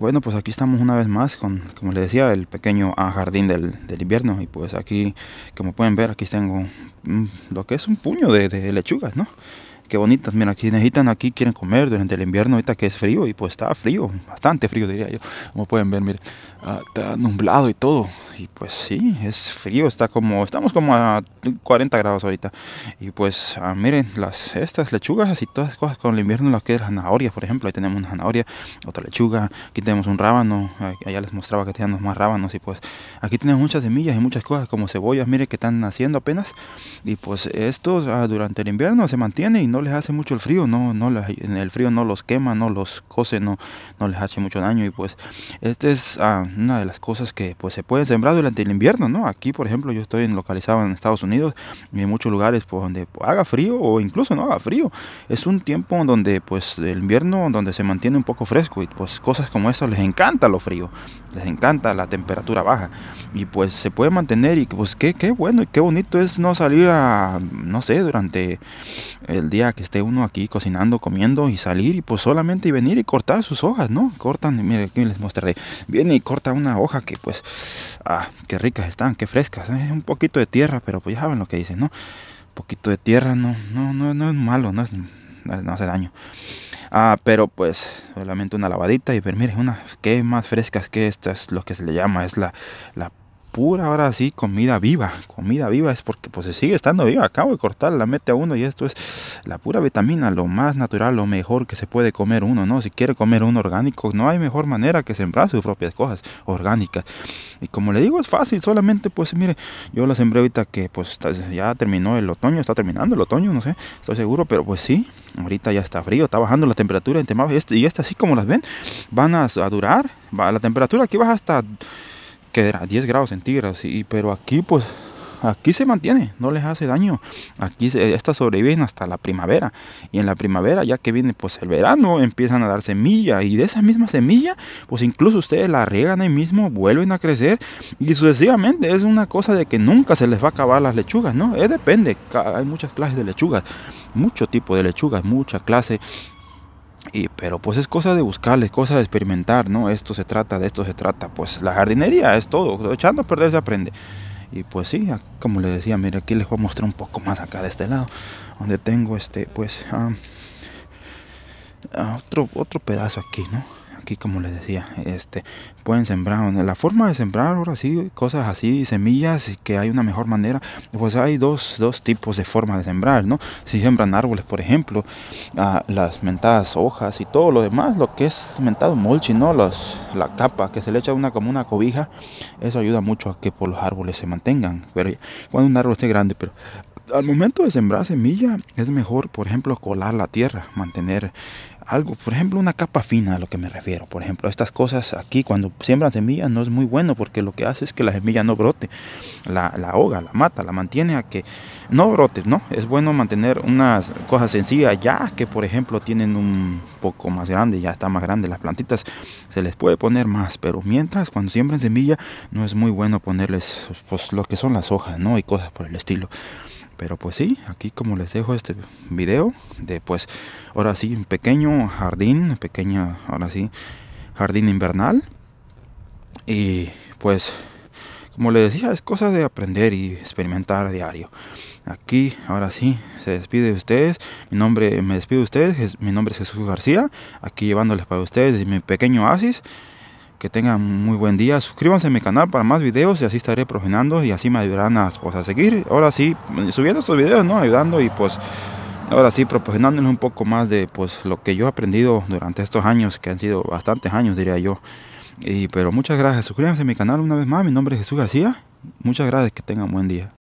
Bueno, pues aquí estamos una vez más con, como les decía, el pequeño jardín del, invierno. Y pues aquí, como pueden ver, aquí tengo lo que es un puño de, de lechugas, ¿no? qué bonitas. Mira, aquí necesitan aquí, quieren comer durante el invierno, ahorita que es frío, y pues está frío, bastante frío diría yo. Como pueden ver, miren, ah, está nublado y todo. Y pues sí, es frío, está como, estamos como a 40 grados ahorita. Y pues ah, miren, las, estas lechugas, y todas las cosas con el invierno, las que es zanahorias, por ejemplo, ahí tenemos una zanahoria, otra lechuga, aquí tenemos un rábano, allá les mostraba que teníamos más rábanos, y pues aquí tenemos muchas semillas y muchas cosas como cebollas, mire que están naciendo apenas. Y pues estos ah, durante el invierno se mantienen y no les hace mucho el frío, no, no el frío no los quema, no los cose, no, no les hace mucho daño y pues esta es ah, una de las cosas que pues se pueden sembrar durante el invierno, ¿no? Aquí por ejemplo yo estoy localizado en Estados Unidos y en muchos lugares pues, donde haga frío o incluso no haga frío, es un tiempo donde pues el invierno donde se mantiene un poco fresco y pues cosas como eso les encanta lo frío, les encanta la temperatura baja y pues se puede mantener y pues qué, qué bueno y qué bonito es no salir a, no sé, durante el día que esté uno aquí cocinando, comiendo y salir y pues solamente y venir y cortar sus hojas, ¿no? Cortan, miren, aquí les mostraré. Viene y corta una hoja que pues, ah, qué ricas están, qué frescas. Eh, un poquito de tierra, pero pues ya saben lo que dicen, ¿no? Un poquito de tierra no, no, no, es malo, no, hace daño. Ah, pero pues solamente una lavadita y ver, miren, una que más frescas que estas, lo que se le llama es la pura ahora sí comida viva. Comida viva es porque pues se sigue estando viva. Acabo de cortar, la mete a uno y esto es la pura vitamina, lo más natural, lo mejor que se puede comer uno, ¿no? Si quiere comer uno orgánico, no hay mejor manera que sembrar sus propias cosas orgánicas. Y como le digo, es fácil, solamente pues mire, yo la sembré ahorita que pues ya terminó el otoño, está terminando el otoño, no sé, estoy seguro, pero pues sí, ahorita ya está frío, está bajando la temperatura y estas así como las ven, van a, durar, la temperatura aquí baja hasta que era 10 grados centígrados, y, pero aquí pues aquí se mantiene, no les hace daño. Aquí estas sobreviven hasta la primavera. Y en la primavera, ya que viene pues el verano, empiezan a dar semilla. Y de esa misma semilla, pues incluso ustedes la riegan ahí mismo, vuelven a crecer. Y sucesivamente es una cosa de que nunca se les va a acabar las lechugas, ¿no? Es eh, depende. Hay muchas clases de lechugas, mucho tipo de lechugas, mucha clase y, pero pues es cosa de buscarle, es cosa de experimentar, ¿no? Esto se trata, de esto se trata. Pues la jardinería es todo, echando a perder se aprende. Y pues sí, como les decía, mira, aquí les voy a mostrar un poco más acá de este lado, donde tengo este, pues, ah, ah, otro, otro pedazo aquí, ¿no? como les decía este pueden sembrar la forma de sembrar ahora sí cosas así semillas que hay una mejor manera pues hay dos, dos tipos de formas de sembrar no si sembran árboles por ejemplo ah, las mentadas hojas y todo lo demás lo que es mentado mulching no los, la capa que se le echa una como una cobija eso ayuda mucho a que por pues, los árboles se mantengan pero cuando un árbol esté grande pero al momento de sembrar semilla es mejor, por ejemplo, colar la tierra, mantener algo, por ejemplo, una capa fina a lo que me refiero. Por ejemplo, estas cosas aquí cuando siembran semilla, no es muy bueno porque lo que hace es que la semilla no brote, la, la ahoga, la mata, la mantiene a que no brote, ¿no? Es bueno mantener unas cosas sencillas ya que, por ejemplo, tienen un poco más grande, ya está más grande las plantitas, se les puede poner más, pero mientras cuando siembran semilla no es muy bueno ponerles pues, lo que son las hojas, ¿no? Y cosas por el estilo pero pues sí aquí como les dejo este video de pues ahora sí un pequeño jardín pequeña ahora sí jardín invernal y pues como les decía es cosa de aprender y experimentar diario aquí ahora sí se despide de ustedes mi nombre me despido de ustedes mi nombre es Jesús García aquí llevándoles para ustedes mi pequeño oasis que tengan muy buen día. Suscríbanse a mi canal para más videos y así estaré progenando y así me ayudarán pues, a, seguir. Ahora sí, subiendo estos videos, ¿no? Ayudando y pues ahora sí, proporcionándoles un poco más de pues lo que yo he aprendido durante estos años, que han sido bastantes años, diría yo. Y pero muchas gracias. Suscríbanse a mi canal una vez más. Mi nombre es Jesús García. Muchas gracias. Que tengan buen día.